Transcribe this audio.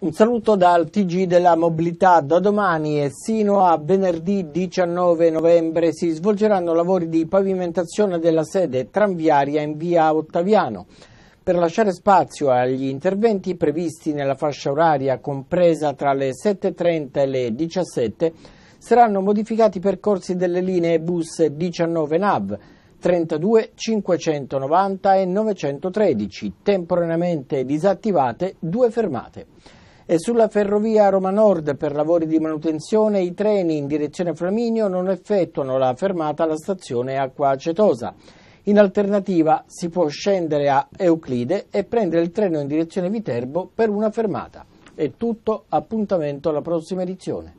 Un saluto dal TG della mobilità. Da domani e sino a venerdì 19 novembre si svolgeranno lavori di pavimentazione della sede tranviaria in via Ottaviano per lasciare spazio agli interventi previsti nella fascia oraria compresa tra le 7.30 e le 17 saranno modificati i percorsi delle linee bus 19 NAV 32 590 e 913 temporaneamente disattivate due fermate e sulla ferrovia Roma Nord per lavori di manutenzione i treni in direzione Flaminio non effettuano la fermata alla stazione Acqua Acetosa. In alternativa si può scendere a Euclide e prendere il treno in direzione Viterbo per una fermata. È tutto, appuntamento alla prossima edizione.